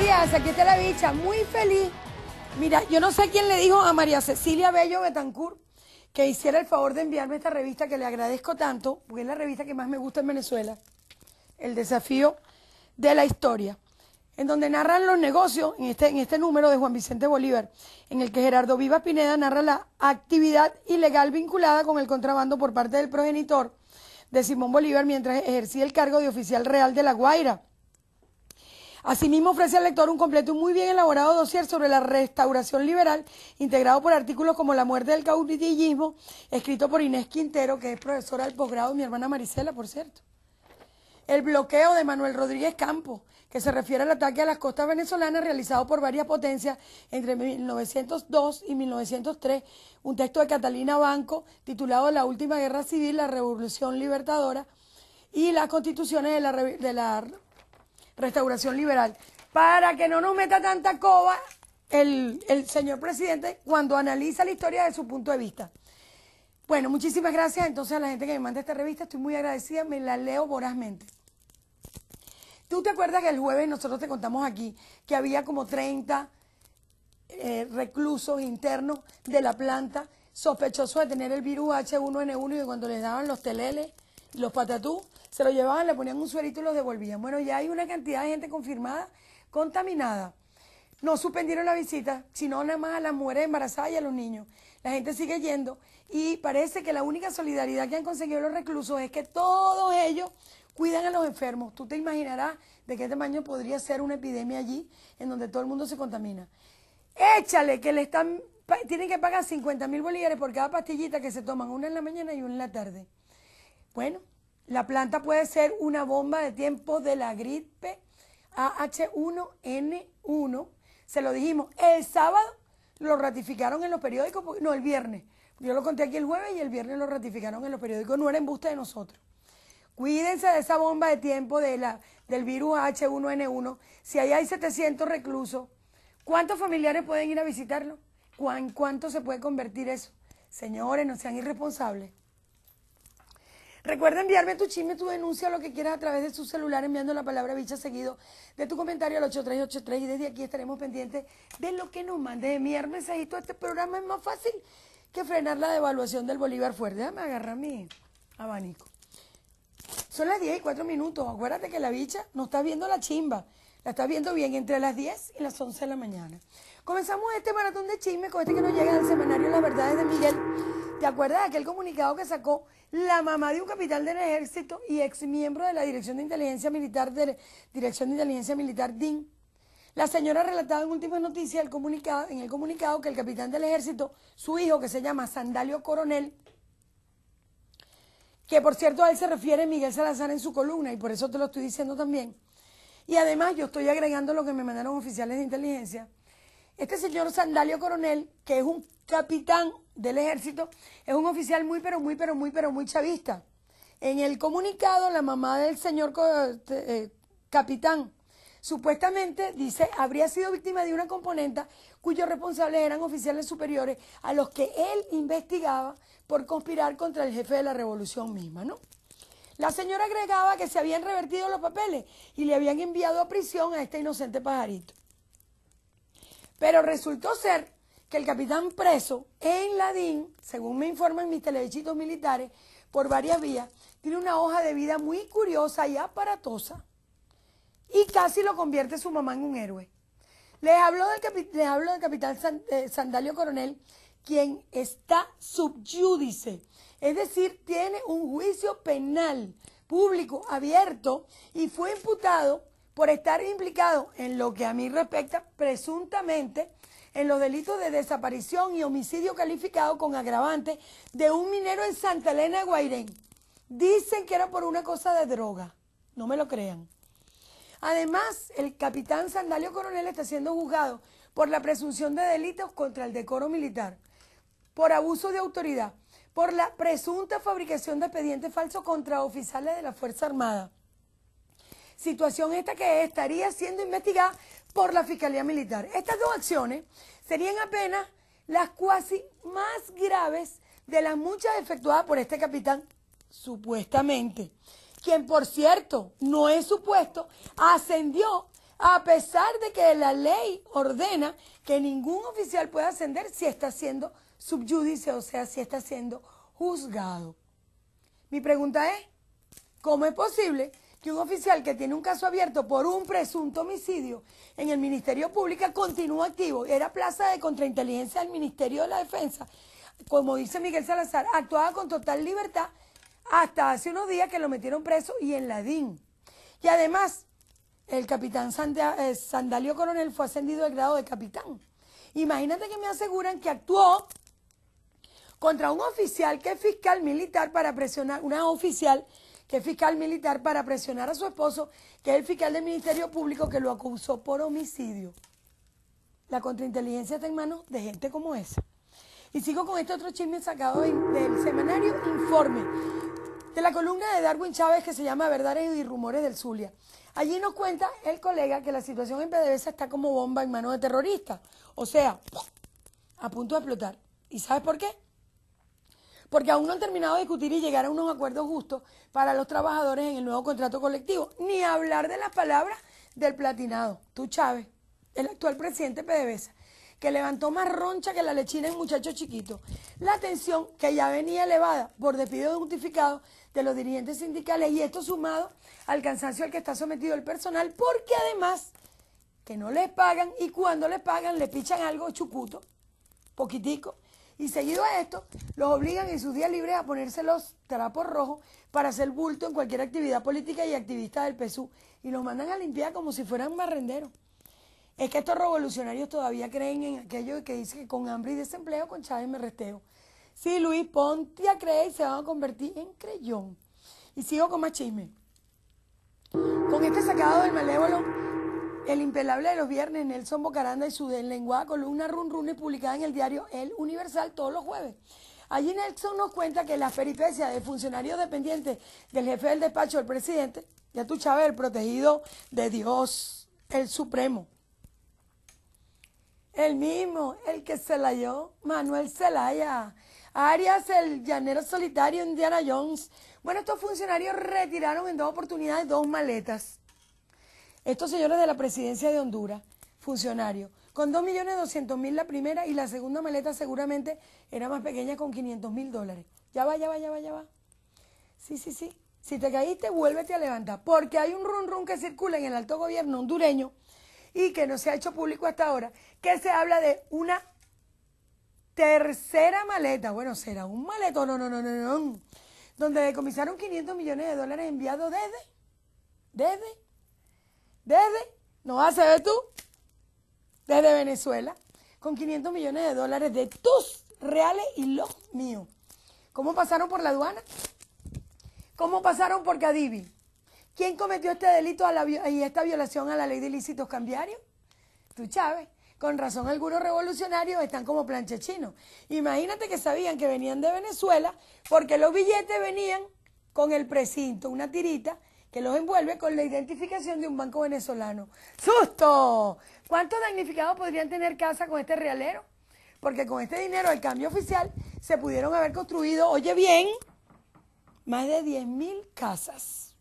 días, aquí está la bicha, muy feliz. Mira, yo no sé quién le dijo a María Cecilia Bello Betancourt que hiciera el favor de enviarme esta revista que le agradezco tanto, porque es la revista que más me gusta en Venezuela, El desafío de la historia, en donde narran los negocios, en este, en este número de Juan Vicente Bolívar, en el que Gerardo Viva Pineda narra la actividad ilegal vinculada con el contrabando por parte del progenitor de Simón Bolívar mientras ejercía el cargo de oficial real de La Guaira Asimismo, ofrece al lector un completo y muy bien elaborado dossier sobre la restauración liberal, integrado por artículos como La muerte del caudillismo, escrito por Inés Quintero, que es profesora del posgrado de mi hermana Marisela, por cierto. El bloqueo de Manuel Rodríguez Campos, que se refiere al ataque a las costas venezolanas realizado por varias potencias entre 1902 y 1903, un texto de Catalina Banco titulado La Última Guerra Civil, la Revolución Libertadora y las constituciones de la, de la Restauración Liberal, para que no nos meta tanta coba el, señor presidente cuando analiza la historia de su punto de vista. Bueno, muchísimas gracias entonces a la gente que me manda esta revista, estoy muy agradecida, me la leo vorazmente. ¿Tú te acuerdas que el jueves nosotros te contamos aquí que había como 30 eh, reclusos internos de la planta sospechosos de tener el virus H1N1 y cuando les daban los teleles los patatú, se los llevaban, le ponían un suerito y los devolvían. Bueno, ya hay una cantidad de gente confirmada, contaminada. No suspendieron la visita, sino nada más a las mujeres embarazadas y a los niños. La gente sigue yendo y parece que la única solidaridad que han conseguido los reclusos es que todos ellos cuidan a los enfermos. Tú te imaginarás de qué tamaño podría ser una epidemia allí en donde todo el mundo se contamina. Échale que le están, tienen que pagar 50 mil bolívares por cada pastillita que se toman, una en la mañana y una en la tarde. Bueno, la planta puede ser una bomba de tiempo de la gripe AH1N1. Se lo dijimos el sábado, lo ratificaron en los periódicos, no, el viernes. Yo lo conté aquí el jueves y el viernes lo ratificaron en los periódicos, no era en de nosotros. Cuídense de esa bomba de tiempo del virus H1N1. Si ahí hay 700 reclusos, ¿cuántos familiares pueden ir a visitarlo? ¿Cuán, ¿Cuánto se puede convertir eso? Señores, no sean irresponsables. Recuerda enviarme tu chisme, tu denuncia lo que quieras a través de su celular enviando la palabra bicha seguido de tu comentario al 8383 y desde aquí estaremos pendientes de lo que nos mandes. Enviar mensajito a este programa es más fácil que frenar la devaluación del Bolívar fuerte. Déjame agarrar mi abanico. Son las 10 y 4 minutos. Acuérdate que la bicha no está viendo la chimba. La está viendo bien entre las 10 y las 11 de la mañana. Comenzamos este maratón de chisme con este que nos llega del semanario Las Verdades de Miguel. ¿Te acuerdas de aquel comunicado que sacó la mamá de un capitán del ejército y ex miembro de la Dirección de Inteligencia Militar Dirección de Inteligencia Militar DIN. La señora relatado en últimas noticias comunicado, en el comunicado que el capitán del ejército, su hijo que se llama Sandalio Coronel, que por cierto a él se refiere Miguel Salazar en su columna y por eso te lo estoy diciendo también. Y además yo estoy agregando lo que me mandaron oficiales de inteligencia este señor Sandalio Coronel, que es un capitán del ejército, es un oficial muy, pero muy, pero muy, pero muy chavista. En el comunicado, la mamá del señor eh, capitán supuestamente dice habría sido víctima de una componente cuyos responsables eran oficiales superiores a los que él investigaba por conspirar contra el jefe de la revolución misma, ¿no? La señora agregaba que se habían revertido los papeles y le habían enviado a prisión a este inocente pajarito. Pero resultó ser que el capitán preso en Ladín, según me informan mis telechitos militares, por varias vías, tiene una hoja de vida muy curiosa y aparatosa y casi lo convierte su mamá en un héroe. Les hablo del, del capitán eh, Sandalio Coronel, quien está subyúdice, es decir, tiene un juicio penal público abierto y fue imputado por estar implicado en lo que a mí respecta, presuntamente, en los delitos de desaparición y homicidio calificado con agravante de un minero en Santa Elena de Guairén. Dicen que era por una cosa de droga. No me lo crean. Además, el capitán Sandalio Coronel está siendo juzgado por la presunción de delitos contra el decoro militar, por abuso de autoridad, por la presunta fabricación de expedientes falsos contra oficiales de la Fuerza Armada situación esta que estaría siendo investigada por la Fiscalía Militar. Estas dos acciones serían apenas las cuasi más graves de las muchas efectuadas por este capitán, supuestamente, quien por cierto no es supuesto, ascendió a pesar de que la ley ordena que ningún oficial pueda ascender si está siendo subyudice, o sea, si está siendo juzgado. Mi pregunta es, ¿cómo es posible que un oficial que tiene un caso abierto por un presunto homicidio en el Ministerio Público continúa activo. Era plaza de contrainteligencia del Ministerio de la Defensa. Como dice Miguel Salazar, actuaba con total libertad hasta hace unos días que lo metieron preso y en la DIN. Y además, el capitán eh, Sandalio Coronel fue ascendido al grado de capitán. Imagínate que me aseguran que actuó contra un oficial que es fiscal militar para presionar, una oficial que es fiscal militar, para presionar a su esposo, que es el fiscal del Ministerio Público que lo acusó por homicidio. La contrainteligencia está en manos de gente como esa. Y sigo con este otro chisme sacado del semanario Informe, de la columna de Darwin Chávez que se llama Verdades y Rumores del Zulia. Allí nos cuenta el colega que la situación en PDVSA está como bomba en manos de terroristas. O sea, a punto de explotar. ¿Y sabes por qué? porque aún no han terminado de discutir y llegar a unos acuerdos justos para los trabajadores en el nuevo contrato colectivo, ni hablar de las palabras del platinado, tú Chávez, el actual presidente PDVSA, que levantó más roncha que la lechina en muchachos chiquitos. La tensión que ya venía elevada por despido justificado de los dirigentes sindicales y esto sumado al cansancio al que está sometido el personal, porque además que no les pagan y cuando les pagan le pichan algo chucuto, poquitico, y seguido a esto, los obligan en sus días libres a ponerse los trapos rojos para hacer bulto en cualquier actividad política y activista del PSU. Y los mandan a limpiar como si fueran barrenderos. Es que estos revolucionarios todavía creen en aquello que dice que con hambre y desempleo con Chávez me resteo. Sí, Luis, ponte a creer y se van a convertir en creyón. Y sigo con más chisme. Con este sacado del malévolo el impelable de los viernes, Nelson Bocaranda y su deslenguada columna Run Run publicada en el diario El Universal todos los jueves. Allí Nelson nos cuenta que la peripecias de funcionarios dependientes del jefe del despacho del presidente, ya tú Chávez, el protegido de Dios, el Supremo. El mismo, el que se la Manuel Zelaya. Arias, el llanero solitario, Indiana Jones. Bueno, estos funcionarios retiraron en dos oportunidades dos maletas estos señores de la presidencia de Honduras, funcionarios, con 2.200.000 la primera y la segunda maleta seguramente era más pequeña con 500.000 dólares. Ya va, ya va, ya va, ya va. Sí, sí, sí. Si te caíste, vuélvete a levantar. Porque hay un run run que circula en el alto gobierno hondureño y que no se ha hecho público hasta ahora, que se habla de una tercera maleta. Bueno, será un maletón, no, no, no, no, no. Donde decomisaron 500 millones de dólares enviados desde, desde desde, no vas a ver tú, desde Venezuela, con 500 millones de dólares de tus reales y los míos. ¿Cómo pasaron por la aduana? ¿Cómo pasaron por Cadivi? ¿Quién cometió este delito y esta violación a la ley de ilícitos cambiarios? Tú, Chávez. Con razón, algunos revolucionarios están como plancha Imagínate que sabían que venían de Venezuela porque los billetes venían con el precinto, una tirita que los envuelve con la identificación de un banco venezolano. ¡Susto! ¿Cuántos damnificados podrían tener casa con este realero? Porque con este dinero el cambio oficial se pudieron haber construido, oye bien, más de 10.000 casas.